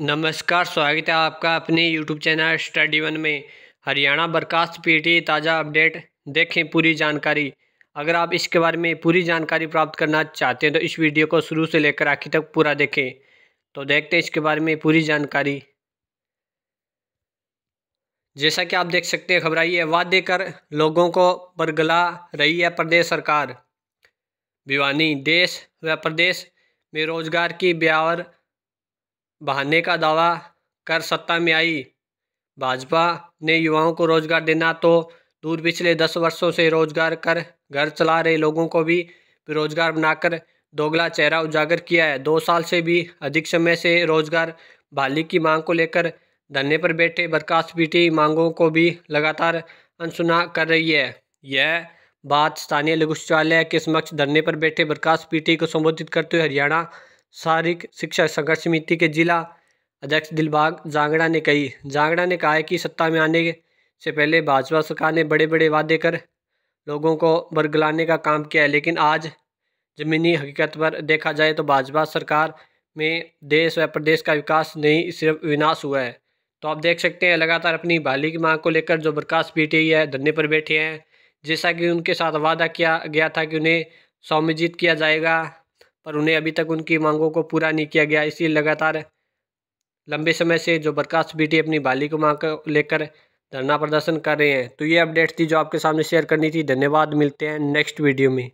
नमस्कार स्वागत है आपका अपने यूट्यूब चैनल स्टडी वन में हरियाणा बर्खास्त पीटी ताज़ा अपडेट देखें पूरी जानकारी अगर आप इसके बारे में पूरी जानकारी प्राप्त करना चाहते हैं तो इस वीडियो को शुरू से लेकर आखिर तक पूरा देखें तो देखते हैं इसके बारे में पूरी जानकारी जैसा कि आप देख सकते हैं खबर आई है वादे कर लोगों को बरगला रही है प्रदेश सरकार भिवानी देश व प्रदेश में रोजगार की ब्यावर बहाने का दावा कर सत्ता में आई भाजपा ने युवाओं को रोजगार देना तो दूर पिछले दस वर्षों से रोजगार कर घर चला रहे लोगों को भी बेरोजगार बनाकर दोगला चेहरा उजागर किया है दो साल से भी अधिक समय से रोजगार बहाली की मांग को लेकर धरने पर बैठे बर्खास्त पीटी मांगों को भी लगातार अनसुना कर रही है यह बात स्थानीय लघु सचिवालय के समक्ष धरने पर बैठे बर्खास्त पीटी को संबोधित करते हुए हरियाणा शारीरिक शिक्षा संघर्ष समिति के जिला अध्यक्ष दिलबाग जांगड़ा ने कही जांगड़ा ने कहा है कि सत्ता में आने से पहले भाजपा सरकार ने बड़े बड़े वादे कर लोगों को बरगलाने का काम किया है लेकिन आज ज़मीनी हकीकत पर देखा जाए तो भाजपा सरकार में देश व प्रदेश का विकास नहीं सिर्फ विनाश हुआ है तो आप देख सकते हैं लगातार अपनी बाली की मांग को लेकर जो प्रकाश पीटीआई है धरने पर बैठे हैं जैसा कि उनके साथ वादा किया गया था कि उन्हें सौम्यजीत किया जाएगा पर उन्हें अभी तक उनकी मांगों को पूरा नहीं किया गया इसलिए लगातार लंबे समय से जो बर्खास्त बेटी अपनी बाली को मांग को लेकर धरना प्रदर्शन कर रहे हैं तो ये अपडेट थी जो आपके सामने शेयर करनी थी धन्यवाद मिलते हैं नेक्स्ट वीडियो में